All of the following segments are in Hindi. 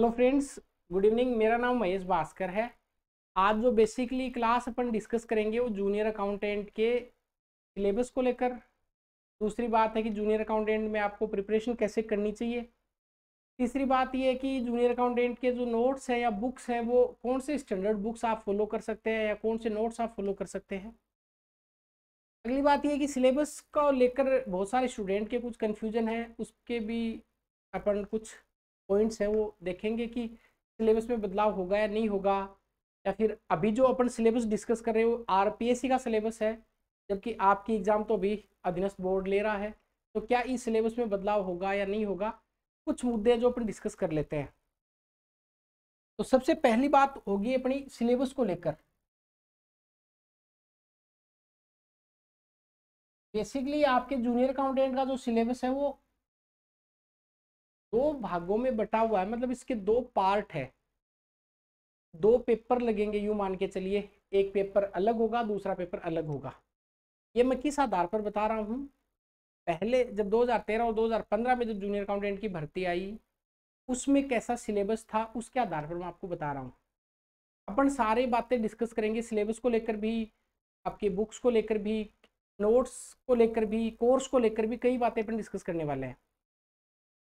हेलो फ्रेंड्स गुड इवनिंग मेरा नाम महेश भास्कर है आज जो बेसिकली क्लास अपन डिस्कस करेंगे वो जूनियर अकाउंटेंट के सिलेबस को लेकर दूसरी बात है कि जूनियर अकाउंटेंट में आपको प्रिपरेशन कैसे करनी चाहिए तीसरी बात यह है कि जूनियर अकाउंटेंट के जो नोट्स हैं या बुक्स हैं वो कौन से स्टैंडर्ड बुक्स आप फॉलो कर सकते हैं या कौन से नोट्स आप फॉलो कर सकते हैं अगली बात यह कि सिलेबस को लेकर बहुत सारे स्टूडेंट के कुछ कन्फ्यूजन है उसके भी अपन कुछ पॉइंट्स हैं वो देखेंगे कि सिलेबस में बदलाव होगा या नहीं होगा या फिर अभी जो अपन सिलेबस डिस्कस कर रहे हो आर का सिलेबस है जबकि आपकी एग्ज़ाम तो अभी अधीनस्थ बोर्ड ले रहा है तो क्या इस सिलेबस में बदलाव होगा या नहीं होगा कुछ मुद्दे जो अपन डिस्कस कर लेते हैं तो सबसे पहली बात होगी अपनी सिलेबस को लेकर बेसिकली आपके जूनियर अकाउंटेंट का जो सिलेबस है वो दो भागों में बटा हुआ है मतलब इसके दो पार्ट है दो पेपर लगेंगे यूं मान के चलिए एक पेपर अलग होगा दूसरा पेपर अलग होगा ये मैं किस आधार पर बता रहा हूँ पहले जब 2013 और 2015 में जब जूनियर अकाउंटेंट की भर्ती आई उसमें कैसा सिलेबस था उसके आधार पर मैं आपको बता रहा हूँ अपन सारी बातें डिस्कस करेंगे सिलेबस को लेकर भी आपके बुक्स को लेकर भी नोट्स को लेकर भी कोर्स को लेकर भी कई बातें अपन डिस्कस करने वाले हैं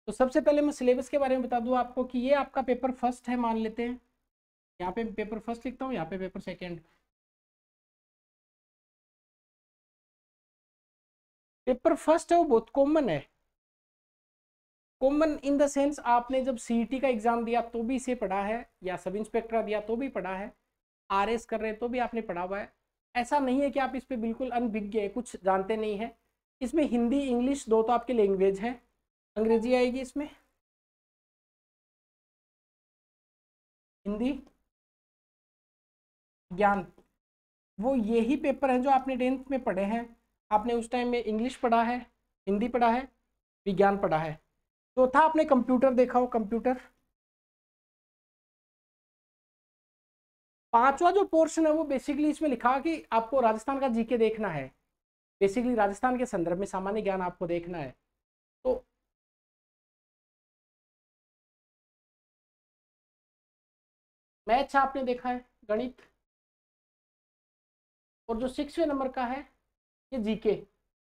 तो सबसे पहले मैं सिलेबस के बारे में बता दूं आपको कि ये आपका पेपर फर्स्ट है मान लेते हैं यहाँ पे पेपर फर्स्ट लिखता हूँ यहाँ पे पेपर सेकंड पेपर फर्स्ट है वो बहुत कॉमन है कॉमन इन द सेंस आपने जब सीईटी e का एग्जाम दिया तो भी इसे पढ़ा है या सब इंस्पेक्टर दिया तो भी पढ़ा है आर कर रहे तो भी आपने पढ़ा हुआ है ऐसा नहीं है कि आप इस पर बिल्कुल अनभिज्ञ है कुछ जानते नहीं है इसमें हिंदी इंग्लिश दो तो आपके लैंग्वेज है अंग्रेजी आएगी इसमें हिंदी ज्ञान वो यही पेपर हैं जो आपने टेंथ में पढ़े हैं आपने उस टाइम में इंग्लिश पढ़ा है हिंदी पढ़ा है विज्ञान पढ़ा है चौथा तो आपने कंप्यूटर देखा हो कंप्यूटर पांचवा जो पोर्शन है वो बेसिकली इसमें लिखा कि आपको राजस्थान का जीके देखना है बेसिकली राजस्थान के संदर्भ में सामान्य ज्ञान आपको देखना है मैथ्स अच्छा आपने देखा है गणित और जो सिक्सवें नंबर का है ये GK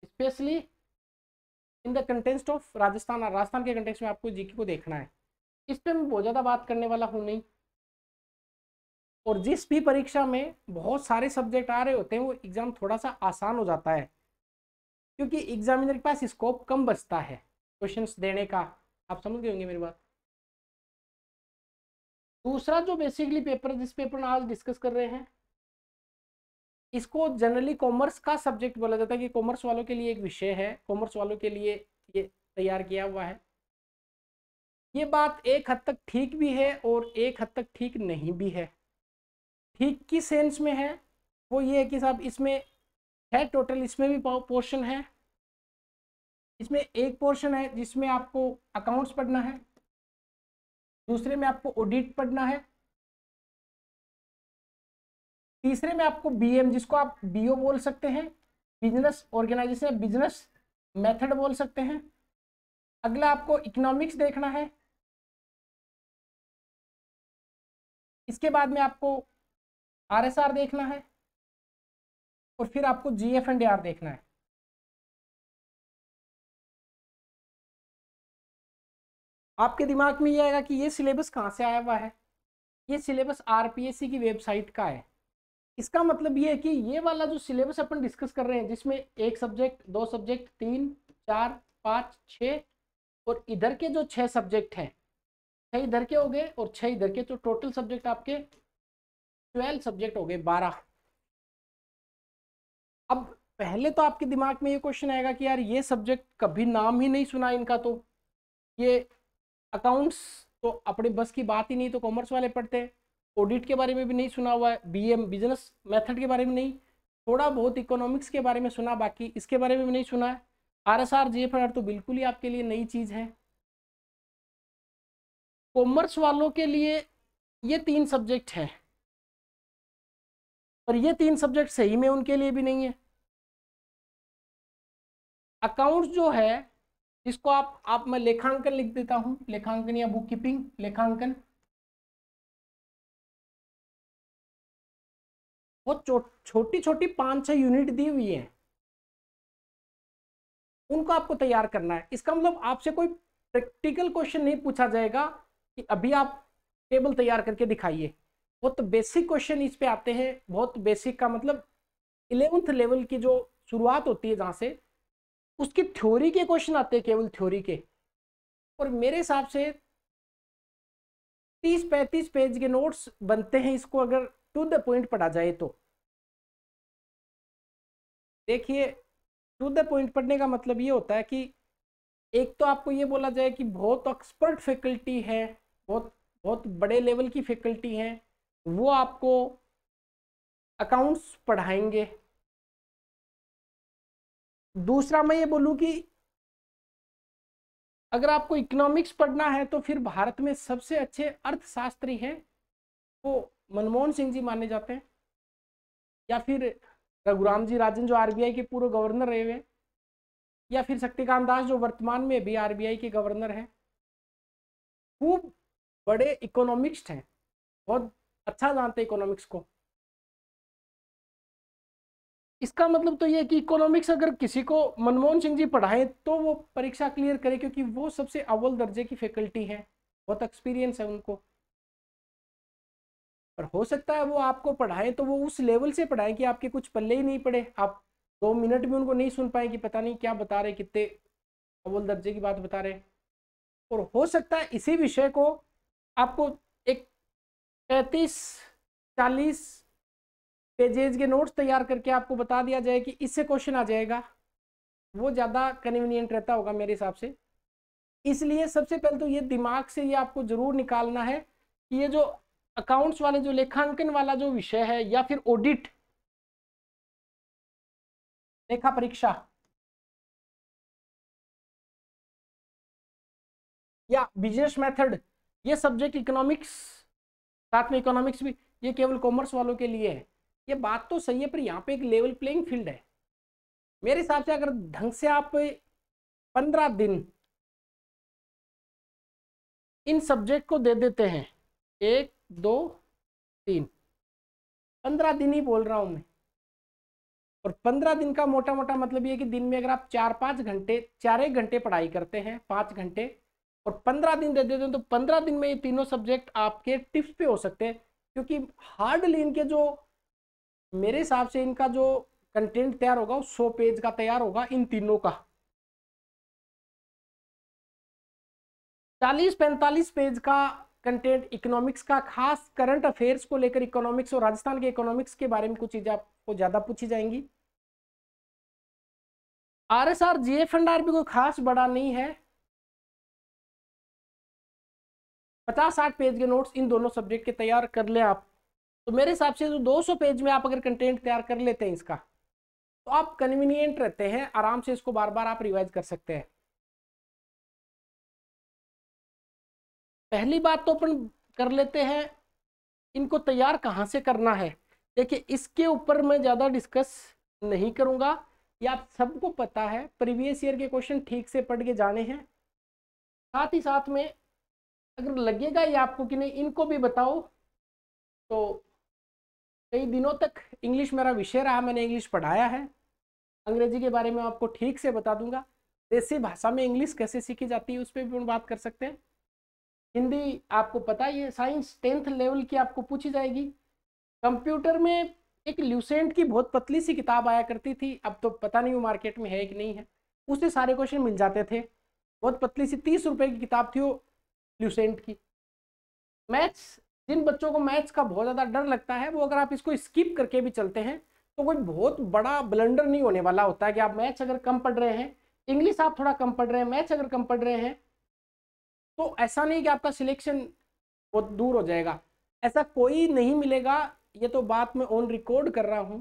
specially in the context of Rajasthan और राजस्थान के कंटेंस्ट में आपको जीके को देखना है इस पर मैं बहुत ज़्यादा बात करने वाला हूँ नहीं और जिस भी परीक्षा में बहुत सारे सब्जेक्ट आ रहे होते हैं वो एग्ज़ाम थोड़ा सा आसान हो जाता है क्योंकि एग्जामिनर के पास स्कोप कम बचता है क्वेश्चंस देने का आप समझ गए होंगे मेरी बात दूसरा जो बेसिकली पेपर जिस पेपर में आज डिस्कस कर रहे हैं इसको जनरली कॉमर्स का सब्जेक्ट बोला जाता है कि कॉमर्स वालों के लिए एक विषय है कॉमर्स वालों के लिए ये तैयार किया हुआ है ये बात एक हद तक ठीक भी है और एक हद तक ठीक नहीं भी है ठीक किस सेंस में है वो ये है कि साहब इसमें है टोटल इसमें भी पोर्शन है इसमें एक पोर्शन है जिसमें आपको अकाउंट्स पढ़ना है दूसरे में आपको ऑडिट पढ़ना है तीसरे में आपको बीएम जिसको आप बीओ बोल सकते हैं बिजनेस ऑर्गेनाइजेशन बिजनेस मेथड बोल सकते हैं अगला आपको इकोनॉमिक्स देखना है इसके बाद में आपको आरएसआर देखना है और फिर आपको जीएफ एंड आर देखना है आपके दिमाग में ये आएगा कि ये सिलेबस कहाँ से आया हुआ है ये सिलेबस आर की वेबसाइट का है इसका मतलब ये है कि ये वाला जो सिलेबस अपन डिस्कस कर रहे हैं जिसमें एक सब्जेक्ट दो सब्जेक्ट तीन चार पाँच छः और इधर के जो छः सब्जेक्ट हैं छः इधर के हो गए और छः इधर के तो टोटल सब्जेक्ट आपके ट्वेल्व सब्जेक्ट हो गए बारह अब पहले तो आपके दिमाग में ये क्वेश्चन आएगा कि यार ये सब्जेक्ट कभी नाम ही नहीं सुना इनका तो ये अकाउंट्स तो अपने बस की बात ही नहीं तो कॉमर्स वाले पढ़ते हैं ऑडिट के बारे में भी नहीं सुना हुआ है बी एम बिजनेस मैथड के बारे में नहीं थोड़ा बहुत इकोनॉमिक्स के बारे में सुना बाकी इसके बारे में भी नहीं सुना है आर एस आर एफ तो बिल्कुल ही आपके लिए नई चीज़ है कॉमर्स वालों के लिए ये तीन सब्जेक्ट हैं और ये तीन सब्जेक्ट सही में उनके लिए भी नहीं है अकाउंट्स जो है इसको आप आप मैं लेखांकन लिख देता हूं लेखांकन या बुक कीपिंग लेखांकन वो चो, छोटी छोटी पांच छह यूनिट दी हुई है उनको आपको तैयार करना है इसका मतलब आपसे कोई प्रैक्टिकल क्वेश्चन नहीं पूछा जाएगा कि अभी आप टेबल तैयार करके दिखाइए बहुत बेसिक क्वेश्चन इस पे आते हैं बहुत बेसिक का मतलब इलेवंथ लेवल की जो शुरुआत होती है जहाँ से उसकी थ्योरी के क्वेश्चन आते हैं केवल थ्योरी के और मेरे हिसाब से तीस पैंतीस पेज के नोट्स बनते हैं इसको अगर टू द पॉइंट पढ़ा जाए तो देखिए टू द पॉइंट पढ़ने का मतलब ये होता है कि एक तो आपको ये बोला जाए कि बहुत एक्सपर्ट फैकल्टी है बहुत बहुत बड़े लेवल की फैकल्टी हैं वो आपको अकाउंट्स पढ़ाएंगे दूसरा मैं ये बोलूँ कि अगर आपको इकोनॉमिक्स पढ़ना है तो फिर भारत में सबसे अच्छे अर्थशास्त्री हैं वो मनमोहन सिंह जी माने जाते हैं या फिर रघुराम जी राजन जो आरबीआई के पूर्व गवर्नर रहे हुए या फिर शक्तिकांत दास जो वर्तमान में भी आरबीआई के गवर्नर हैं खूब बड़े इकोनॉमिक्स हैं बहुत अच्छा जानते इकोनॉमिक्स को इसका मतलब तो ये कि इकोनॉमिक्स अगर किसी को मनमोहन सिंह जी पढ़ाएं तो वो परीक्षा क्लियर करें क्योंकि वो सबसे अव्वल दर्जे की फैकल्टी है बहुत एक्सपीरियंस है उनको पर हो सकता है वो आपको पढ़ाएं तो वो उस लेवल से पढ़ाएं कि आपके कुछ पल्ले ही नहीं पड़े आप दो मिनट में उनको नहीं सुन पाए कि पता नहीं क्या बता रहे कितने अव्वल दर्जे की बात बता रहे और हो सकता है इसी विषय को आपको एक पैंतीस चालीस पेजेज के नोट्स तैयार करके आपको बता दिया जाए कि इससे क्वेश्चन आ जाएगा वो ज़्यादा कन्वीनियंट रहता होगा मेरे हिसाब से इसलिए सबसे पहले तो ये दिमाग से ये आपको ज़रूर निकालना है कि ये जो अकाउंट्स वाले जो लेखांकन वाला जो विषय है या फिर ऑडिट लेखा परीक्षा या बिजनेस मेथड ये सब्जेक्ट इकोनॉमिक्स साथ में इकोनॉमिक्स भी ये केवल कॉमर्स वालों के लिए है ये बात तो सही है पर यहाँ पे एक लेवल प्लेइंग फील्ड है मेरे हिसाब से अगर ढंग से आप पंद्रह दिन इन सब्जेक्ट को दे देते हैं एक दो तीन पंद्रह दिन ही बोल रहा हूँ मैं और पंद्रह दिन का मोटा मोटा मतलब ये कि दिन में अगर आप चार पाँच घंटे चार एक घंटे पढ़ाई करते हैं पाँच घंटे और पंद्रह दिन दे देते हैं तो पंद्रह दिन में ये तीनों सब्जेक्ट आपके टिप्स पे हो सकते हैं क्योंकि हार्डली इनके जो मेरे हिसाब से इनका जो कंटेंट तैयार होगा वो सौ पेज का तैयार होगा इन तीनों का चालीस पैंतालीस पेज का कंटेंट इकोनॉमिक्स का खास करंट अफेयर्स को लेकर इकोनॉमिक्स और राजस्थान के इकोनॉमिक्स के बारे में कुछ चीजें आपको ज्यादा पूछी जाएंगी R S R G F and R भी कोई खास बड़ा नहीं है पचास साठ पेज के नोट्स इन दोनों सब्जेक्ट के तैयार कर ले आप तो मेरे हिसाब से तो दो सौ पेज में आप अगर कंटेंट तैयार कर लेते हैं इसका तो आप कन्वीनियंट रहते हैं आराम से इसको बार बार आप रिवाइज कर सकते हैं पहली बात तो अपन कर लेते हैं इनको तैयार कहाँ से करना है देखिए इसके ऊपर मैं ज़्यादा डिस्कस नहीं करूँगा ये आप सबको पता है प्रीवियस ईयर के क्वेश्चन ठीक से पढ़ के जाने हैं साथ ही साथ में अगर लगेगा ये आपको कि नहीं इनको भी बताओ तो कई दिनों तक इंग्लिश मेरा विषय रहा मैंने इंग्लिश पढ़ाया है अंग्रेजी के बारे में आपको ठीक से बता दूंगा देसी भाषा में इंग्लिश कैसे सीखी जाती है उस पर भी हम बात कर सकते हैं हिंदी आपको पता ही है साइंस टेंथ लेवल की आपको पूछी जाएगी कंप्यूटर में एक ल्यूसेंट की बहुत पतली सी किताब आया करती थी अब तो पता नहीं वो मार्केट में है कि नहीं है उससे सारे क्वेश्चन मिल जाते थे बहुत पतली सी तीस रुपए की किताब थी वो ल्यूसेंट की मैथ्स जिन बच्चों को मैथ्स का बहुत ज़्यादा डर लगता है वो अगर आप इसको स्किप करके भी चलते हैं तो कोई बहुत बड़ा ब्लंडर नहीं होने वाला होता है कि आप मैथ्स अगर कम पढ़ रहे हैं इंग्लिश आप थोड़ा कम पढ़ रहे हैं मैथ्स अगर कम पढ़ रहे हैं तो ऐसा नहीं कि आपका सिलेक्शन बहुत दूर हो जाएगा ऐसा कोई नहीं मिलेगा ये तो बात मैं ऑन रिकॉर्ड कर रहा हूँ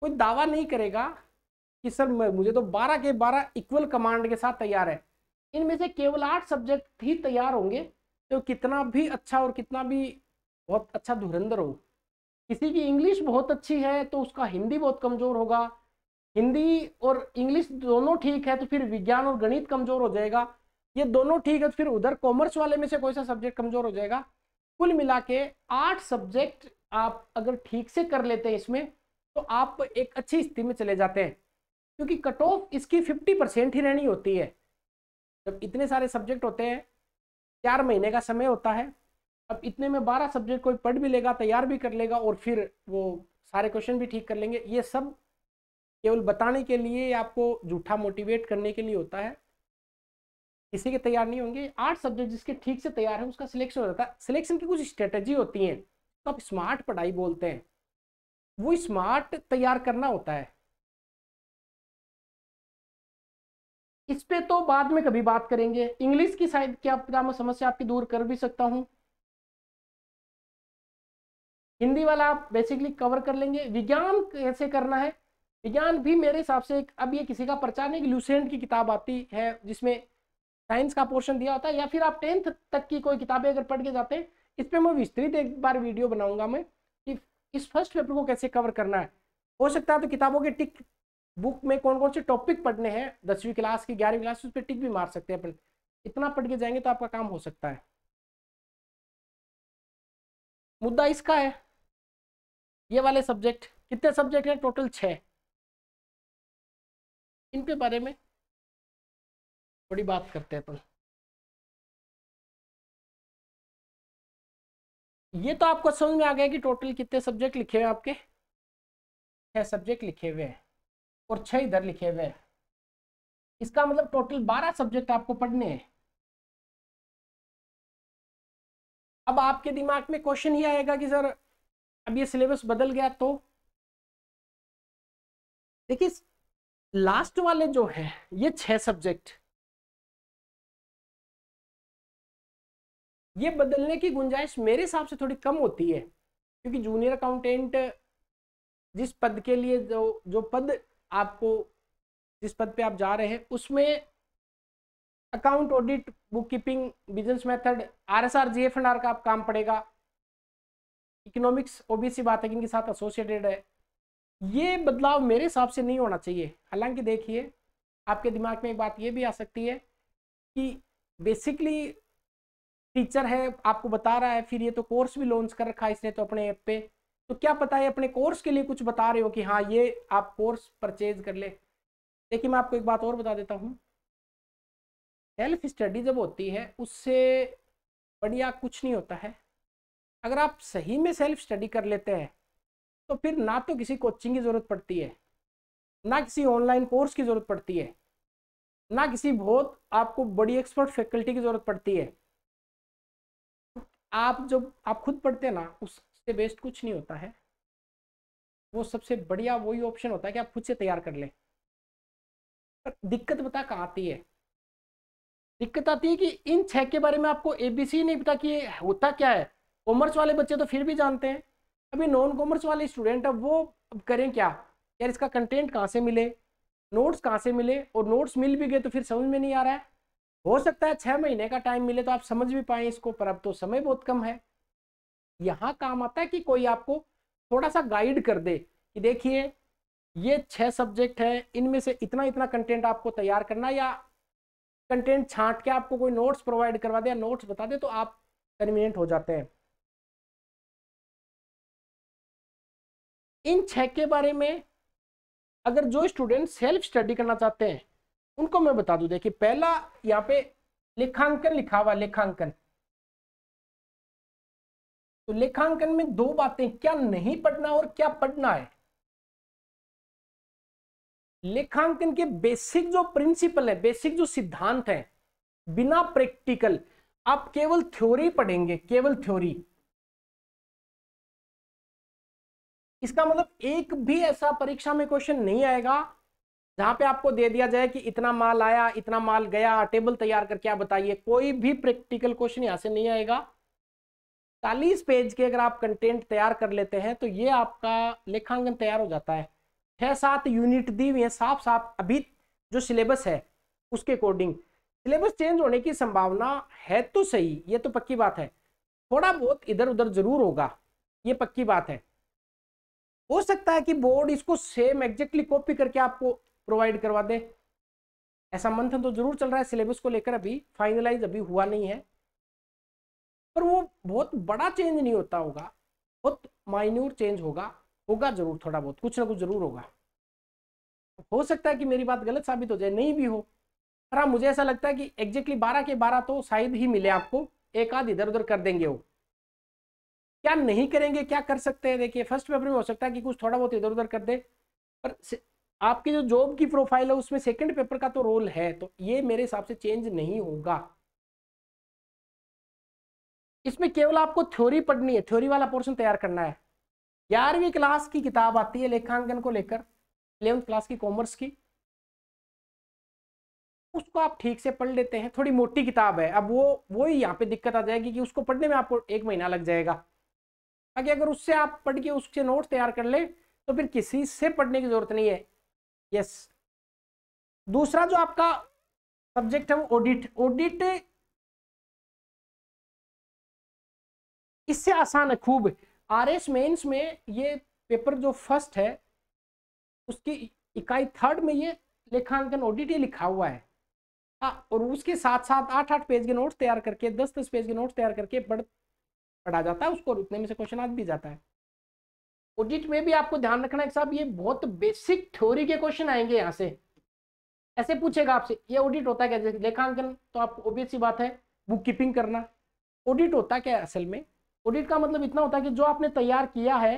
कोई दावा नहीं करेगा कि सर मुझे तो बारह के बारह इक्वल कमांड के साथ तैयार है इनमें से केवल आठ सब्जेक्ट ही तैयार होंगे तो कितना भी अच्छा और कितना भी बहुत अच्छा धुरंधर हो किसी की इंग्लिश बहुत अच्छी है तो उसका हिंदी बहुत कमज़ोर होगा हिंदी और इंग्लिश दोनों ठीक है तो फिर विज्ञान और गणित कमज़ोर हो जाएगा ये दोनों ठीक है तो फिर उधर कॉमर्स वाले में से कोई सा सब्जेक्ट कमज़ोर हो जाएगा कुल मिला के आठ सब्जेक्ट आप अगर ठीक से कर लेते हैं इसमें तो आप एक अच्छी स्थिति में चले जाते हैं क्योंकि कट ऑफ इसकी फिफ्टी परसेंट ही रहनी होती है जब इतने सारे सब्जेक्ट होते हैं चार महीने का समय होता है अब इतने में बारह सब्जेक्ट कोई पढ़ भी लेगा तैयार भी कर लेगा और फिर वो सारे क्वेश्चन भी ठीक कर लेंगे ये सब केवल बताने के लिए आपको झूठा मोटिवेट करने के लिए होता है किसी के तैयार नहीं होंगे आठ सब्जेक्ट जिसके ठीक से तैयार है उसका सिलेक्शन हो जाता है सिलेक्शन की कुछ स्ट्रेटेजी होती हैं तो आप स्मार्ट पढ़ाई बोलते हैं वो स्मार्ट तैयार करना होता है इस पर तो बाद में कभी बात करेंगे इंग्लिश की शायद क्या मैं समस्या आपकी दूर कर भी सकता हूँ हिंदी वाला आप बेसिकली कवर कर लेंगे विज्ञान कैसे करना है विज्ञान भी मेरे हिसाब से एक अब ये किसी का प्रचार नहीं लूसेंट की किताब आती है जिसमें साइंस का पोर्शन दिया होता है या फिर आप टेंथ तक की कोई किताबें अगर पढ़ के जाते हैं इस पर मैं विस्तृत एक बार वीडियो बनाऊंगा मैं कि इस फर्स्ट पेपर को कैसे कवर करना है हो सकता है तो किताबों के टिक बुक में कौन कौन से टॉपिक पढ़ने हैं दसवीं क्लास की ग्यारहवीं क्लास उस पर टिक भी मार सकते हैं अपन इतना पढ़ के जाएंगे तो आपका काम हो सकता है मुद्दा इसका है ये वाले सब्जेक्ट कितने सब्जेक्ट हैं टोटल छः इनके बारे में थोड़ी बात करते हैं अपन ये तो आपको समझ में आ गया कि टोटल कितने सब्जेक्ट लिखे हुए हैं आपके छह सब्जेक्ट लिखे हुए हैं और छह इधर लिखे हुए हैं इसका मतलब टोटल बारह सब्जेक्ट आपको पढ़ने हैं अब आपके दिमाग में क्वेश्चन ही आएगा कि सर अब ये सिलेबस बदल गया तो देखिए लास्ट वाले जो है ये छह सब्जेक्ट ये बदलने की गुंजाइश मेरे हिसाब से थोड़ी कम होती है क्योंकि जूनियर अकाउंटेंट जिस पद के लिए जो जो पद आपको जिस पद पे आप जा रहे हैं उसमें account audit book keeping business method R S R G F and R का आप काम पड़ेगा इकोनॉमिक्स ओबीसी बात है इनके साथ एसोसिएटेड है ये बदलाव मेरे हिसाब से नहीं होना चाहिए हालांकि देखिए आपके दिमाग में एक बात ये भी आ सकती है कि बेसिकली टीचर है आपको बता रहा है फिर ये तो कोर्स भी लॉन्च कर रखा है इसने तो अपने ऐप पे तो क्या पता है अपने कोर्स के लिए कुछ बता रहे हो कि हाँ ये आप कोर्स परचेज कर ले देखिए मैं आपको एक बात और बता देता हूँ सेल्फ स्टडी जब होती है उससे बढ़िया कुछ नहीं होता है अगर आप सही में सेल्फ स्टडी कर लेते हैं तो फिर ना तो किसी कोचिंग की ज़रूरत पड़ती है ना किसी ऑनलाइन कोर्स की ज़रूरत पड़ती है ना किसी बहुत आपको बड़ी एक्सपर्ट फैकल्टी की ज़रूरत पड़ती है आप जब आप खुद पढ़ते हैं ना उससे बेस्ट कुछ नहीं होता है वो सबसे बढ़िया वही ऑप्शन होता है कि आप खुद से तैयार कर लें पर दिक्कत बता कहाँ आती है दिक्कत आती है कि इन छः के बारे में आपको एबीसी नहीं पता कि होता क्या है कॉमर्स वाले बच्चे तो फिर भी जानते हैं अभी नॉन कॉमर्स वाले स्टूडेंट अब वो अब करें क्या यार इसका कंटेंट कहाँ से मिले नोट्स कहाँ से मिले और नोट्स मिल भी गए तो फिर समझ में नहीं आ रहा है हो सकता है छः महीने का टाइम मिले तो आप समझ भी पाए इसको पर अब तो समय बहुत कम है यहाँ काम आता है कि कोई आपको थोड़ा सा गाइड कर दे कि देखिए ये छः सब्जेक्ट हैं इनमें से इतना इतना कंटेंट आपको तैयार करना या कंटेंट छांट के आपको कोई नोट्स प्रोवाइड करवा दे या नोट्स बता दे तो आप कन्वीनियंट हो जाते हैं इन छः के बारे में अगर जो स्टूडेंट सेल्फ स्टडी करना चाहते हैं उनको मैं बता दूं देखिए पहला यहाँ पे लेखांकन लिखा हुआ लेखांकन तो लेखांकन में दो बातें क्या नहीं पढ़ना और क्या पढ़ना है लेखांकन के बेसिक जो प्रिंसिपल है बेसिक जो सिद्धांत है बिना प्रैक्टिकल आप केवल थ्योरी पढ़ेंगे केवल थ्योरी इसका मतलब एक भी ऐसा परीक्षा में क्वेश्चन नहीं आएगा जहां पे आपको दे दिया जाए कि इतना माल आया इतना माल गया टेबल तैयार करके आप बताइए कोई भी प्रैक्टिकल क्वेश्चन यहां से नहीं आएगा चालीस पेज के अगर आप कंटेंट तैयार कर लेते हैं तो ये आपका लेखांकन तैयार हो जाता है छह सात यूनिट दी हुई है साफ साफ अभी जो सिलेबस है उसके अकॉर्डिंग सिलेबस चेंज होने की संभावना है तो सही ये तो पक्की बात है थोड़ा बहुत इधर उधर जरूर होगा ये पक्की बात है हो सकता है कि बोर्ड इसको सेम एग्जैक्टली कॉपी करके आपको प्रोवाइड करवा दे ऐसा मंथन तो जरूर चल रहा है सिलेबस को लेकर अभी फाइनलाइज अभी हुआ नहीं है पर वो बहुत बड़ा चेंज नहीं होता होगा बहुत माइन्यूर चेंज होगा होगा जरूर थोड़ा बहुत कुछ ना कुछ जरूर होगा हो सकता है कि मेरी बात गलत साबित हो जाए नहीं भी हो पर हाँ मुझे ऐसा लगता है कि एग्जैक्टली बारह के बारह तो शायद ही मिले आपको एक आध इधर उधर कर देंगे वो क्या नहीं करेंगे क्या कर सकते हैं देखिए फर्स्ट पेपर में हो सकता है कि कुछ थोड़ा बहुत इधर उधर कर दे पर आपकी जो जॉब की प्रोफाइल है उसमें सेकंड पेपर का तो रोल है तो ये मेरे हिसाब से चेंज नहीं होगा इसमें केवल आपको थ्योरी पढ़नी है थ्योरी वाला पोर्शन तैयार करना है ग्यारहवीं क्लास की किताब आती है लेखांकन को लेकर इलेवंथ क्लास की कॉमर्स की उसको आप ठीक से पढ़ लेते हैं थोड़ी मोटी किताब है अब वो वो ही यहाँ पे दिक्कत आ जाएगी कि उसको पढ़ने में आपको एक महीना लग जाएगा ताकि अगर उससे आप पढ़ के उसके नोट तैयार कर ले तो फिर किसी से पढ़ने की जरूरत नहीं है यस दूसरा जो आपका सब्जेक्ट है वो ऑडिट ऑडिट इससे आसान है खूब आर एस मेन्स में ये पेपर जो फर्स्ट है उसकी इकाई थर्ड में ये लेखांकन ऑडिट ये लिखा हुआ है आ, हाँ, और उसके साथ साथ आठ आठ पेज के नोट्स तैयार करके दस दस पेज के नोट्स तैयार करके पढ़ पढ़ा जाता है उसको और उतने में से क्वेश्चन आ भी जाता है ऑडिट में भी आपको ध्यान रखना है साहब ये बहुत बेसिक थ्योरी के क्वेश्चन आएंगे यहाँ से ऐसे पूछेगा आपसे ये ऑडिट होता है क्या जैसे लेखांकन तो आप ऑब्वियस सी बात है बुक कीपिंग करना ऑडिट होता क्या असल में ऑडिट का मतलब इतना होता है कि जो आपने तैयार किया है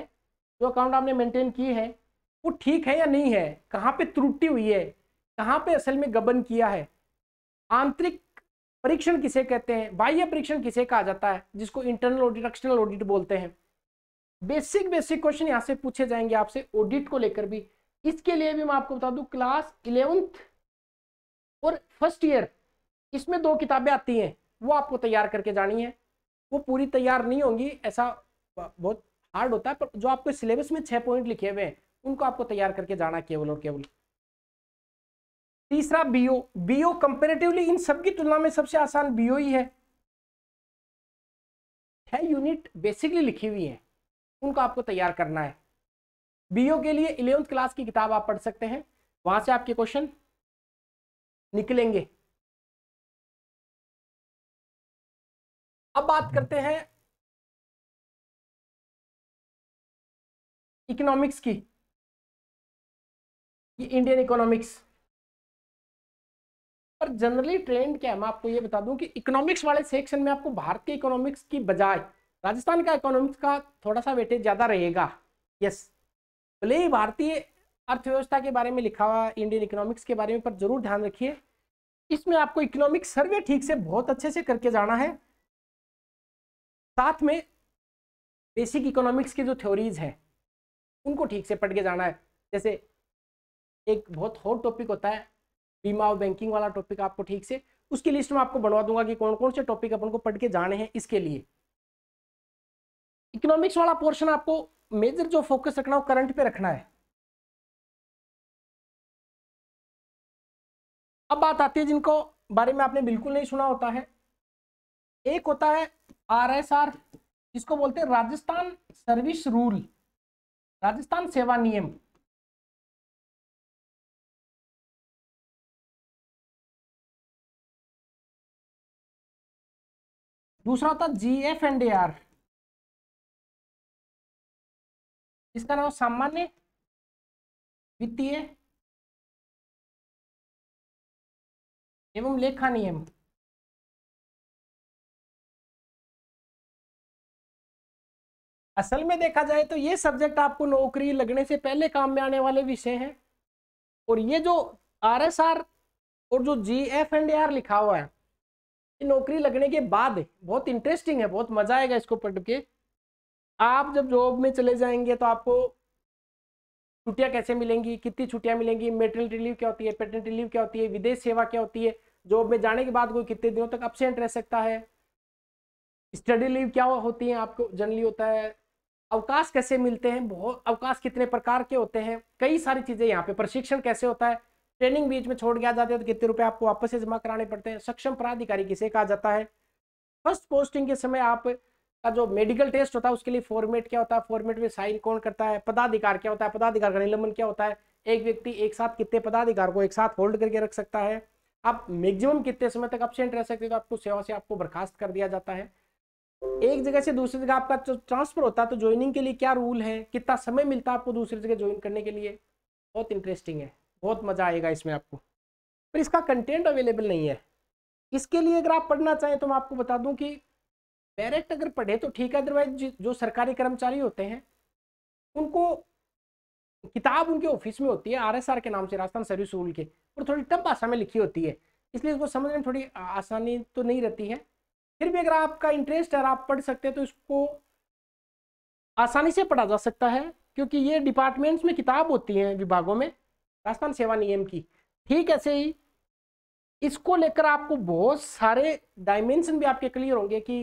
जो अकाउंट आपने मेंटेन किए हैं वो ठीक है या नहीं है कहाँ पे त्रुटि हुई है कहाँ पे असल में गबन किया है आंतरिक परीक्षण किसे कहते हैं बाह्य परीक्षण किसे कहा जाता है जिसको इंटरनल ऑडिट एक्सटर्नल ऑडिट बोलते हैं बेसिक बेसिक क्वेश्चन यहाँ से पूछे जाएंगे आपसे ऑडिट को लेकर भी इसके लिए भी मैं आपको बता दूं क्लास इलेवंथ और फर्स्ट ईयर इसमें दो किताबें आती हैं वो आपको तैयार करके जानी है वो पूरी तैयार नहीं होंगी ऐसा बहुत हार्ड होता है पर जो आपको सिलेबस में छः पॉइंट लिखे हुए हैं उनको आपको तैयार करके जाना केवल और केवल तीसरा बीओ बीओ कंपेरेटिवली इन सबकी तुलना में सबसे आसान बीओ ही है छह यूनिट बेसिकली लिखी हुई है उनको आपको तैयार करना है बीओ के लिए इलेवंथ क्लास की किताब आप पढ़ सकते हैं वहां से आपके क्वेश्चन निकलेंगे अब बात करते हैं इकोनॉमिक्स की ये इंडियन इकोनॉमिक्स पर जनरली ट्रेंड क्या है मैं आपको ये बता दूं कि इकोनॉमिक्स वाले सेक्शन में आपको भारत के इकोनॉमिक्स की बजाय राजस्थान का इकोनॉमिक्स का थोड़ा सा वेटेज ज़्यादा रहेगा यस भले ही भारतीय अर्थव्यवस्था के बारे में लिखा हुआ इंडियन इकोनॉमिक्स के बारे में पर जरूर ध्यान रखिए इसमें आपको इकोनॉमिक सर्वे ठीक से बहुत अच्छे से करके जाना है साथ में बेसिक इकोनॉमिक्स की जो थ्योरीज हैं उनको ठीक से पढ़ के जाना है जैसे एक बहुत हॉट टॉपिक होता है बीमा और बैंकिंग वाला टॉपिक आपको ठीक से उसकी लिस्ट में आपको बनवा दूंगा कि कौन कौन से टॉपिक अपन को पढ़ के जाने हैं इसके लिए इकोनॉमिक्स वाला पोर्शन आपको मेजर जो फोकस रखना हो करंट पे रखना है अब बात आती है जिनको बारे में आपने बिल्कुल नहीं सुना होता है एक होता है आरएसआर जिसको बोलते हैं राजस्थान सर्विस रूल राजस्थान सेवा नियम दूसरा होता G F and A R इसका नाम सामान्य वित्तीय एवं लेखा नियम असल में देखा जाए तो ये सब्जेक्ट आपको नौकरी लगने से पहले काम में आने वाले विषय हैं और ये जो आर एस आर और जो जी एफ एंड आर लिखा हुआ है नौकरी लगने के बाद बहुत इंटरेस्टिंग है बहुत मजा आएगा इसको पढ़ के आप जब जॉब में चले जाएंगे तो आपको छुट्टियां कैसे मिलेंगी कितनी छुट्टियां मिलेंगी मेटरनिटी लीव क्या होती है पेटर्निटी लीव क्या होती है विदेश सेवा क्या होती है जॉब में जाने के बाद कोई कितने दिनों तक अपसेंट रह सकता है स्टडी लीव क्या होती है आपको जनरली होता है अवकाश कैसे मिलते हैं बहुत अवकाश कितने प्रकार के होते हैं कई सारी चीज़ें यहाँ पे प्रशिक्षण कैसे होता है ट्रेनिंग बीच में छोड़ के आ जाते हैं तो कितने रुपए आपको वापस से जमा कराने पड़ते हैं सक्षम प्राधिकारी किसे कहा जाता है फर्स्ट पोस्टिंग के समय आप का जो मेडिकल टेस्ट होता है उसके लिए फॉर्मेट क्या होता है फॉर्मेट में साइन कौन करता है पदाधिकार क्या होता है पदाधिकार का निलंबन क्या होता है एक व्यक्ति एक साथ कितने पदाधिकार को एक साथ होल्ड करके रख सकता है आप मैक्सिमम कितने समय तक अपसेंट रह सकते हो तो आपको सेवा से आपको बर्खास्त कर दिया जाता है एक जगह से दूसरी जगह आपका ट्रांसफर होता है तो ज्वाइनिंग के लिए क्या रूल है कितना समय मिलता है आपको दूसरी जगह ज्वाइन करने के लिए बहुत इंटरेस्टिंग है बहुत मज़ा आएगा इसमें आपको पर इसका कंटेंट अवेलेबल नहीं है इसके लिए अगर आप पढ़ना चाहें तो मैं आपको बता दूं कि डायरेक्ट अगर पढ़े तो ठीक है अदरवाइज जो सरकारी कर्मचारी होते हैं उनको किताब उनके ऑफिस में होती है आरएसआर के नाम से राजस्थान सर्विस रूल के और थोड़ी टप भाषा में लिखी होती है इसलिए इसको समझने में थोड़ी आसानी तो नहीं रहती है फिर भी अगर आपका इंटरेस्ट है आप पढ़ सकते हैं तो इसको आसानी से पढ़ा जा सकता है क्योंकि ये डिपार्टमेंट्स में किताब होती हैं विभागों में राजस्थान सेवा नियम की ठीक ऐसे ही इसको लेकर आपको बहुत सारे डायमेंशन भी आपके क्लियर होंगे कि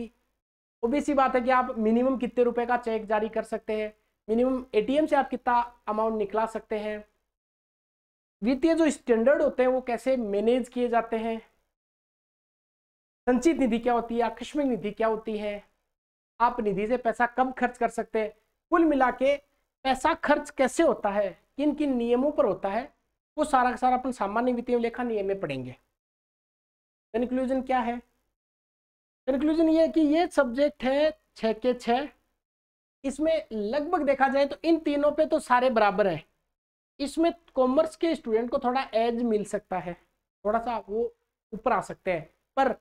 ओबीसी बात है कि आप मिनिमम कितने रुपए का चेक जारी कर सकते हैं मिनिमम एटीएम से आप कितना अमाउंट निकला सकते हैं वित्तीय जो स्टैंडर्ड होते हैं वो कैसे मैनेज किए जाते हैं संचित निधि क्या होती है आकस्मिक निधि क्या होती है आप निधि से पैसा कब खर्च कर सकते हैं कुल मिला के पैसा खर्च कैसे होता है किन किन नियमों पर होता है वो सारा का सारा अपन सामान्य वित्तीय लेखा नियम में पढ़ेंगे कंक्लूजन क्या है कंक्लूजन ये कि ये सब्जेक्ट है छः के छ इसमें लगभग देखा जाए तो इन तीनों पे तो सारे बराबर हैं इसमें कॉमर्स के स्टूडेंट को थोड़ा एज मिल सकता है थोड़ा सा वो ऊपर आ सकते हैं पर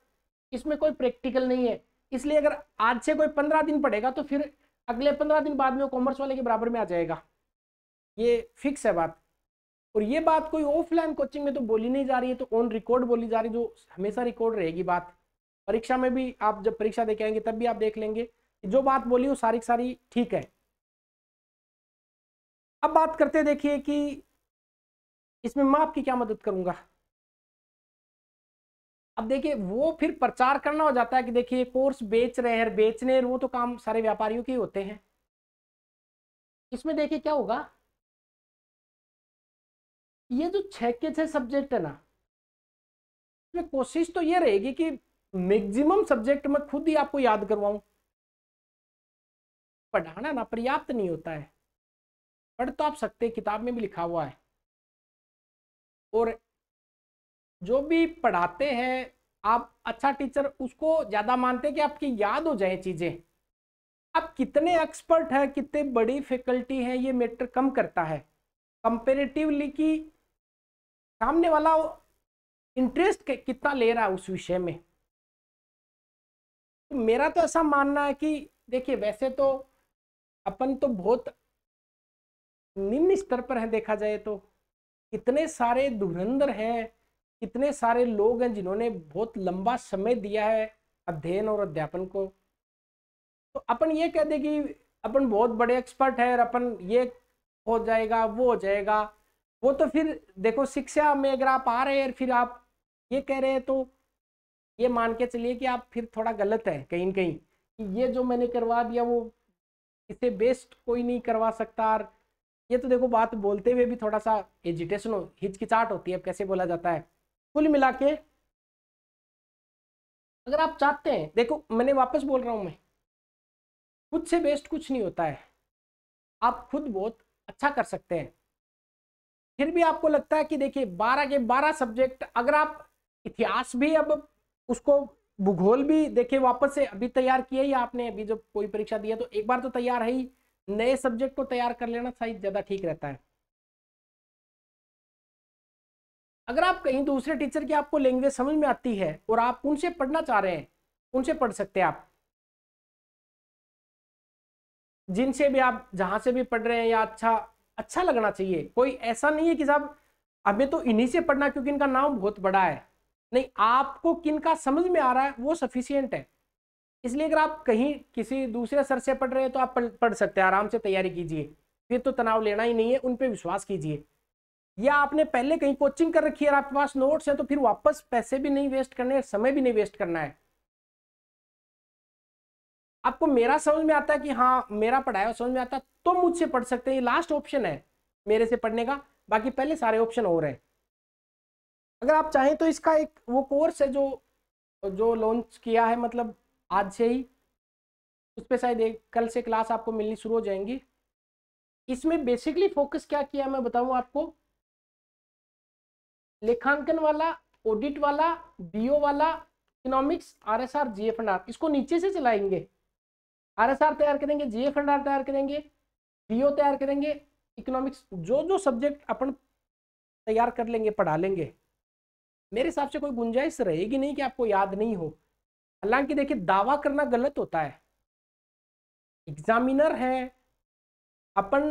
इसमें कोई प्रैक्टिकल नहीं है इसलिए अगर आज से कोई पंद्रह दिन पढ़ेगा तो फिर अगले पंद्रह दिन बाद में वो कॉमर्स वाले के बराबर में आ जाएगा ये फिक्स है बात और ये बात कोई ऑफलाइन कोचिंग में तो बोली नहीं जा रही है तो ऑन रिकॉर्ड बोली जा रही है जो हमेशा रिकॉर्ड रहेगी बात परीक्षा में भी आप जब परीक्षा देखे आएंगे तब भी आप देख लेंगे कि जो बात बोली वो सारी सारी ठीक है अब बात करते देखिए कि इसमें मैं आपकी क्या मदद करूंगा अब देखिए वो फिर प्रचार करना हो जाता है कि देखिए कोर्स बेच रहे हैं बेचने वो तो काम सारे व्यापारियों के होते हैं इसमें देखिए क्या होगा ये जो छ के छह सब्जेक्ट है ना इसमें कोशिश तो ये रहेगी कि मैक्सिमम सब्जेक्ट मैं खुद ही आपको याद करवाऊं पढ़ाना ना पर्याप्त नहीं होता है पढ़ तो आप सकते किताब में भी लिखा हुआ है और जो भी पढ़ाते हैं आप अच्छा टीचर उसको ज़्यादा मानते हैं कि आपकी याद हो जाए चीज़ें आप कितने एक्सपर्ट हैं कितने बड़ी फैकल्टी हैं ये मैटर कम करता है कंपेरेटिवली कि सामने वाला इंटरेस्ट कितना ले रहा है उस विषय में तो मेरा तो ऐसा मानना है कि देखिए वैसे तो अपन तो बहुत निम्न स्तर पर है देखा जाए तो इतने सारे धुरंधर हैं कितने सारे लोग हैं जिन्होंने बहुत लंबा समय दिया है अध्ययन और अध्यापन को तो अपन ये कह दें कि अपन बहुत बड़े एक्सपर्ट हैं और अपन ये हो जाएगा वो हो जाएगा वो तो फिर देखो शिक्षा में अगर आप आ रहे हैं फिर आप ये कह रहे हैं तो ये मान के चलिए कि आप फिर थोड़ा गलत है कहीं कहीं कि ये जो मैंने करवा दिया वो इससे बेस्ट कोई नहीं करवा सकता और ये तो देखो बात बोलते हुए भी थोड़ा सा एजिटेशन हो हिचकिचाहट होती है अब कैसे बोला जाता है कुल मिला के अगर आप चाहते हैं देखो मैंने वापस बोल रहा हूं मैं खुद से बेस्ट कुछ नहीं होता है आप खुद बहुत अच्छा कर सकते हैं फिर भी आपको लगता है कि देखिए बारह के बारह सब्जेक्ट अगर आप इतिहास भी अब उसको भूगोल भी देखिए वापस से अभी तैयार किया या आपने अभी जब कोई परीक्षा दिया तो एक बार तो तैयार है ही नए सब्जेक्ट को तैयार कर लेना शायद ज़्यादा ठीक रहता है अगर आप कहीं दूसरे टीचर की आपको लैंग्वेज समझ में आती है और आप उनसे पढ़ना चाह रहे हैं उनसे पढ़ सकते हैं आप जिनसे भी आप जहां से भी पढ़ रहे हैं या अच्छा अच्छा लगना चाहिए कोई ऐसा नहीं है कि साहब हमें तो इन्हीं से पढ़ना क्योंकि इनका नाम बहुत बड़ा है नहीं आपको किन का समझ में आ रहा है वो सफिशियंट है इसलिए अगर आप कहीं किसी दूसरे सर से पढ़ रहे हैं तो आप पढ़ सकते हैं आराम से तैयारी कीजिए फिर तो तनाव लेना ही नहीं है उन पर विश्वास कीजिए या आपने पहले कहीं कोचिंग कर रखी है आपके पास नोट्स है तो फिर वापस पैसे भी नहीं वेस्ट करने समय भी नहीं वेस्ट करना है आपको मेरा समझ में आता है कि हाँ मेरा पढ़ाया समझ में आता तो मुझसे पढ़ सकते हैं ये लास्ट ऑप्शन है मेरे से पढ़ने का बाकी पहले सारे ऑप्शन हो रहे हैं अगर आप चाहें तो इसका एक वो कोर्स है जो जो लॉन्च किया है मतलब आज से ही उस पर शायद एक कल से क्लास आपको मिलनी शुरू हो जाएंगी इसमें बेसिकली फोकस क्या किया मैं बताऊँ आपको लेखांकन वाला ऑडिट वाला बीओ वाला economics R S R G F and R इसको नीचे से चलाएंगे आर एस आर तैयार करेंगे जी एफ एंड आर तैयार करेंगे बीओ तैयार करेंगे इकोनॉमिक्स जो जो सब्जेक्ट अपन तैयार कर लेंगे पढ़ा लेंगे मेरे हिसाब से कोई गुंजाइश रहेगी नहीं कि आपको याद नहीं हो हालांकि देखिए दावा करना गलत होता है एग्जामिनर है अपन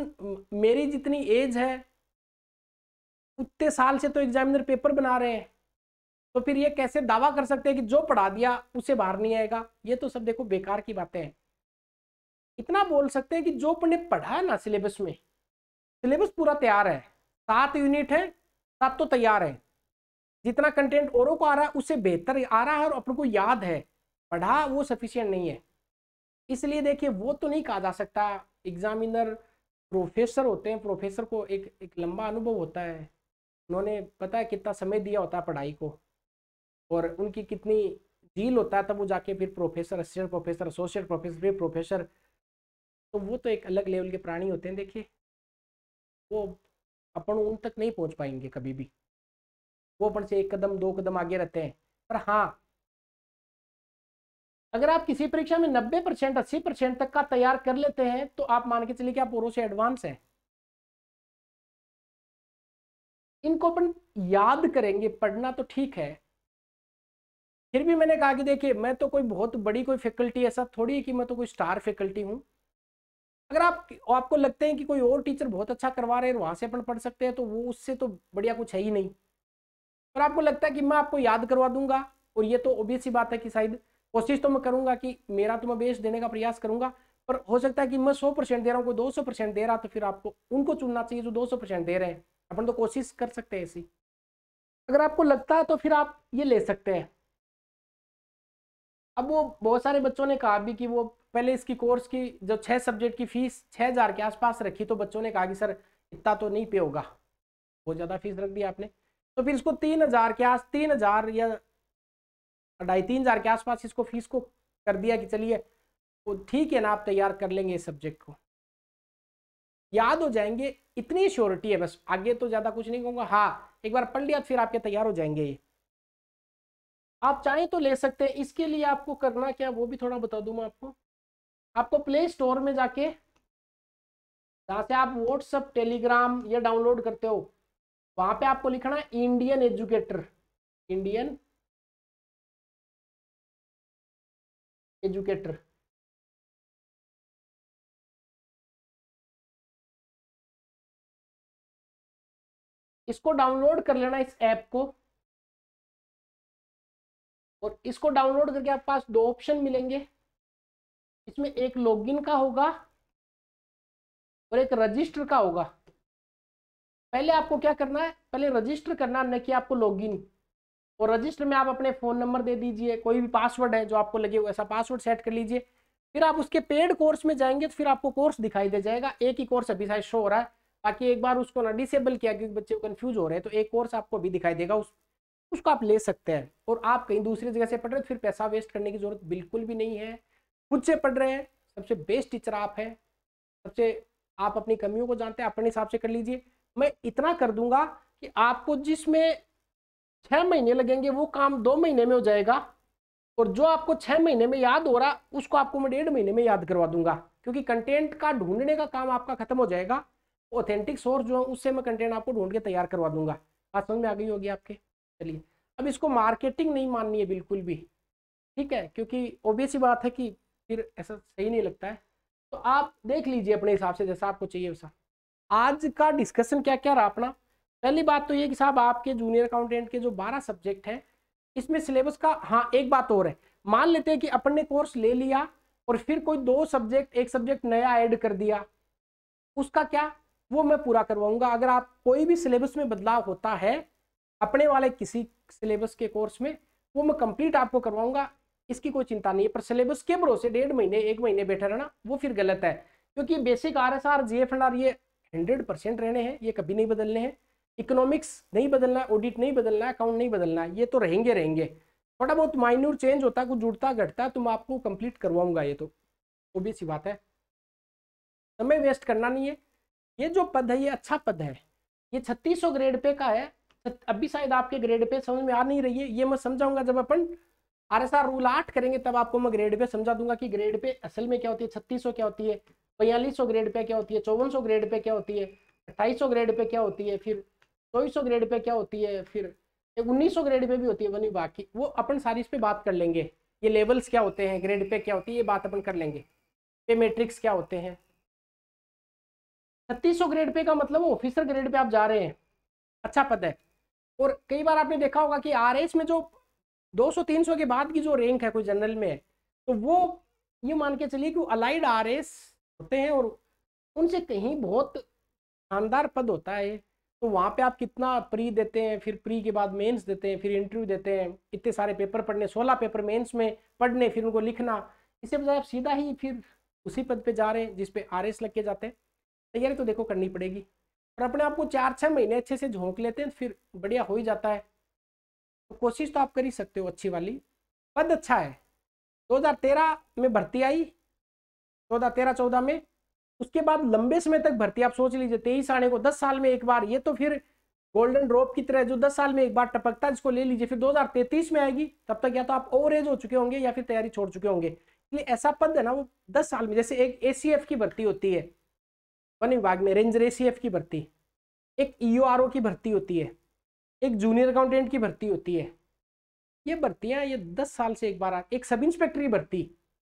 मेरी जितनी एज है उतने साल से तो एग्जामिनर पेपर बना रहे हैं तो फिर ये कैसे दावा कर सकते हैं कि जो पढ़ा दिया उसे बाहर नहीं आएगा ये तो सब देखो बेकार की बातें हैं इतना बोल सकते हैं कि जो अपने पढ़ा है ना सिलेबस में सिलेबस पूरा तैयार है सात यूनिट है सब तो तैयार है जितना कंटेंट औरों को आ रहा है उससे बेहतर आ रहा है और अपन को याद है पढ़ा वो सफिशियंट नहीं है इसलिए देखिए वो तो नहीं कहा जा सकता एग्जामिनर प्रोफेसर होते हैं प्रोफेसर को एक एक लंबा अनुभव होता है उन्होंने पता है कितना समय दिया होता है पढ़ाई को और उनकी कितनी झील होता है तब वो जाके फिर professor assistant professor associate professor फिर प्रोफेसर तो वो तो एक अलग लेवल के प्राणी होते हैं देखिए वो अपन उन तक नहीं पहुंच पाएंगे कभी भी वो अपन से एक कदम दो कदम आगे रहते हैं पर हाँ अगर आप किसी परीक्षा में 90 परसेंट अस्सी परसेंट तक का तैयार कर लेते हैं तो आप मान के चलिए कि आप औरों से एडवांस हैं इनको अपन याद करेंगे पढ़ना तो ठीक है फिर भी मैंने कहा कि देखिए मैं तो कोई बहुत बड़ी कोई फैकल्टी ऐसा थोड़ी है कि मैं तो कोई स्टार फैकल्टी हूँ अगर आप आपको लगते हैं कि कोई और टीचर बहुत अच्छा करवा रहे हैं वहाँ से अपन पढ़ सकते हैं तो वो उससे तो बढ़िया कुछ है ही नहीं और आपको लगता है कि मैं आपको याद करवा दूंगा और ये तो ओबियस ही बात है कि शायद कोशिश तो मैं करूंगा कि मेरा तो मैं बेस्ट देने का प्रयास करूंगा पर हो सकता है कि मैं सौ परसेंट दे रहा हूँ कोई दो सौ परसेंट दे रहा तो फिर आपको उनको चुनना चाहिए जो दो सौ परसेंट दे रहे हैं अपन तो कोशिश कर सकते हैं ऐसी अगर आपको लगता है तो फिर आप ये ले सकते हैं अब वो बहुत सारे बच्चों ने कहा भी कि वो पहले इसकी कोर्स की जो छः सब्जेक्ट की फीस छः हज़ार के आसपास रखी तो बच्चों ने कहा कि सर इतना तो नहीं पे होगा बहुत ज़्यादा फीस रख दी आपने तो फिर इसको तीन हज़ार के आस तीन हज़ार या ढाई तीन हज़ार के आसपास इसको फीस को कर दिया कि चलिए वो ठीक है ना आप तैयार कर लेंगे इस सब्जेक्ट को याद हो जाएंगे इतनी श्योरिटी है बस आगे तो ज़्यादा कुछ नहीं कहूंगा हाँ एक बार पढ़ लिया फिर आपके तैयार हो जाएंगे आप चाहें तो ले सकते हैं इसके लिए आपको करना क्या वो भी थोड़ा बता दूँ मैं आपको आपको प्ले स्टोर में जाके जहां से आप व्हाट्सअप टेलीग्राम ये डाउनलोड करते हो वहां पे आपको लिखना है इंडियन एजुकेटर इंडियन एजुकेटर इसको डाउनलोड कर लेना इस ऐप को और इसको डाउनलोड करके आपके पास दो ऑप्शन मिलेंगे इसमें एक लॉगिन का होगा और एक रजिस्टर का होगा पहले आपको क्या करना है पहले रजिस्टर करना न कि आपको लॉगिन और रजिस्टर में आप अपने फ़ोन नंबर दे दीजिए कोई भी पासवर्ड है जो आपको लगे वैसा पासवर्ड सेट कर लीजिए फिर आप उसके पेड कोर्स में जाएंगे तो फिर आपको कोर्स दिखाई दे जाएगा एक ही कोर्स अभी शायद शो हो रहा है ताकि एक बार उसको ना डिसेबल किया क्योंकि बच्चे कन्फ्यूज हो रहे हैं तो एक कोर्स आपको भी दिखाई देगा उस उसको आप ले सकते हैं और आप कहीं दूसरी जगह से पढ़ रहे हो फिर पैसा वेस्ट करने की जरूरत बिल्कुल भी नहीं है खुद से पढ़ रहे हैं सबसे बेस्ट टीचर आप है सबसे आप अपनी कमियों को जानते हैं अपने हिसाब से कर लीजिए मैं इतना कर दूंगा कि आपको जिसमें छः महीने लगेंगे वो काम दो महीने में हो जाएगा और जो आपको छः महीने में याद हो रहा उसको आपको मैं डेढ़ महीने में याद करवा दूंगा क्योंकि कंटेंट का ढूंढने का काम आपका खत्म हो जाएगा ऑथेंटिक सोर्स जो है उससे मैं कंटेंट आपको ढूंढ के तैयार करवा दूंगा बात समझ में आ गई होगी आपके चलिए अब इसको मार्केटिंग नहीं माननी है बिल्कुल भी ठीक है क्योंकि ओबियस ही बात है कि फिर ऐसा सही नहीं लगता है तो आप देख लीजिए अपने हिसाब से जैसा आपको चाहिए वैसा आज का डिस्कशन क्या क्या रहा अपना पहली बात तो ये कि साहब आपके जूनियर अकाउंटेंट के जो बारह सब्जेक्ट हैं इसमें सिलेबस का हाँ एक बात और है मान लेते हैं कि अपन ने कोर्स ले लिया और फिर कोई दो सब्जेक्ट एक सब्जेक्ट नया ऐड कर दिया उसका क्या वो मैं पूरा करवाऊंगा अगर आप कोई भी सिलेबस में बदलाव होता है अपने वाले किसी सिलेबस के कोर्स में वो मैं कंप्लीट आपको करवाऊंगा इसकी कोई चिंता नहीं है पर सिलेबस के भरोसे डेढ़ महीने एक महीने बैठे रहना वो फिर गलत है क्योंकि basic R S R G F and R ये हंड्रेड परसेंट रहने हैं ये कभी नहीं बदलने हैं इकोनॉमिक्स नहीं बदलना है ऑडिट नहीं बदलना है अकाउंट नहीं बदलना है ये तो रहेंगे रहेंगे थोड़ा बहुत माइन्यूर चेंज होता है कुछ जुड़ता घटता तो मैं आपको कंप्लीट करवाऊंगा ये तो वो भी सी बात है समय वेस्ट करना नहीं है ये जो पद है ये अच्छा पद है ये 3600 ग्रेड पे का है अभी शायद आपके ग्रेड पे समझ में आ नहीं रही है ये मैं समझाऊंगा जब अपन आर एस आर रूल आठ करेंगे तब आपको मैं ग्रेड पे समझा दूंगा कि ग्रेड पे असल में क्या होती है छत्तीस सौ क्या होती है बयालीस सौ ग्रेड पे क्या होती है चौवन सौ ग्रेड पे क्या होती है अट्ठाईस सौ ग्रेड पे क्या होती है फिर चौबीस सौ ग्रेड पे क्या होती है फिर उन्नीस सौ ग्रेड पे भी होती है वन बाकी वो अपन सारी इस पर बात कर लेंगे ये लेवल्स क्या होते हैं ग्रेड पे क्या होती है ये बात अपन कर लेंगे पे मेट्रिक्स क्या होते हैं छत्तीस सौ ग्रेड पे का मतलब ऑफिसर ग्रेड पे आप जा रहे हैं अच्छा पद है और कई बार आपने देखा होगा कि आर में जो 200-300 के बाद की जो रैंक है कोई जनरल में तो वो ये मान के चलिए कि वो अलाइड आर होते हैं और उनसे कहीं बहुत शानदार पद होता है तो वहाँ पे आप कितना प्री देते हैं फिर प्री के बाद मेंस देते हैं फिर इंटरव्यू देते हैं इतने सारे पेपर पढ़ने 16 पेपर मेंस में पढ़ने फिर उनको लिखना इससे बजाय आप सीधा ही फिर उसी पद पे जा रहे हैं जिसपे आर एस लग के जाते हैं तैयारी तो, तो देखो करनी पड़ेगी और अपने आप को चार छः महीने अच्छे से झोंक लेते हैं फिर बढ़िया हो ही जाता है तो कोशिश तो आप कर ही सकते हो अच्छी वाली पद अच्छा है 2013 में भर्ती आई 2013-14 में उसके बाद लंबे समय तक भर्ती आप सोच लीजिए तेईस आने को दस साल में एक बार ये तो फिर गोल्डन ड्रॉप की तरह जो दस साल में एक बार टपकता है जिसको ले लीजिए फिर 2033 में आएगी तब तक या तो आप ओवर एज हो चुके होंगे या फिर तैयारी छोड़ चुके होंगे इसलिए ऐसा पद है ना वो दस साल में जैसे एक ए की भर्ती होती है वन विभाग में रेंज ए की भर्ती एक ई e की भर्ती होती है एक जूनियर अकाउंटेंट की भर्ती होती है ये भर्तियाँ ये दस साल से एक बार आ एक सब इंस्पेक्टर की भर्ती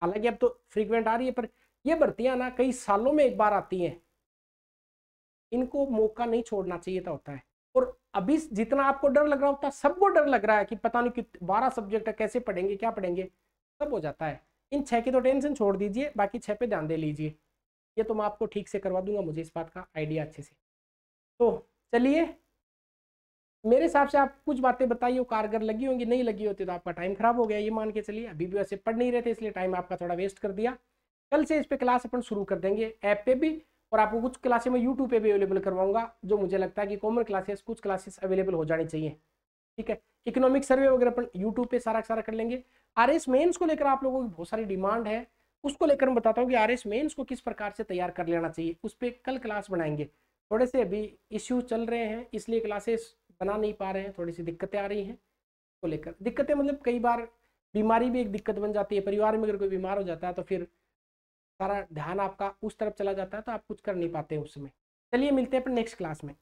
हालांकि अब तो फ्रीक्वेंट आ रही है पर ये भर्तियाँ ना कई सालों में एक बार आती हैं इनको मौका नहीं छोड़ना चाहिए था होता है और अभी जितना आपको डर लग रहा होता है सबको डर लग रहा है कि पता नहीं कि बारह सब्जेक्ट है कैसे पढ़ेंगे क्या पढ़ेंगे सब हो जाता है इन छः की तो टेंशन छोड़ दीजिए बाकी छः पे ध्यान दे लीजिए ये तो मैं आपको ठीक से करवा दूंगा मुझे इस बात का आइडिया अच्छे से तो चलिए मेरे हिसाब से आप कुछ बातें बताइए कारगर लगी होंगी नहीं लगी होती तो आपका टाइम खराब हो गया ये मान के चलिए अभी भी वैसे पढ़ नहीं रहे थे इसलिए टाइम आपका थोड़ा वेस्ट कर दिया कल से इस पर क्लास अपन शुरू कर देंगे ऐप पे भी और आपको कुछ क्लासें मैं यूट्यूब पे भी अवेलेबल करवाऊंगा जो मुझे लगता है कि कॉमन क्लासेस कुछ क्लासेस अवेलेबल हो जानी चाहिए ठीक है इकोनॉमिक सर्वे वगैरह अपन यूट्यूब पे सारा सारा कर लेंगे आर एस मेन्स को लेकर आप लोगों की बहुत सारी डिमांड है उसको लेकर मैं बताता हूँ कि आर एस मेन्स को किस प्रकार से तैयार कर लेना चाहिए उस पर कल क्लास बनाएंगे थोड़े से अभी इश्यू चल रहे हैं इसलिए क्लासेस बना नहीं पा रहे हैं थोड़ी सी दिक्कतें आ रही हैं उसको लेकर दिक्कतें मतलब कई बार बीमारी भी एक दिक्कत बन जाती है परिवार में अगर कोई बीमार हो जाता है तो फिर सारा ध्यान आपका उस तरफ चला जाता है तो आप कुछ कर नहीं पाते उस समय चलिए मिलते हैं अपने नेक्स्ट क्लास में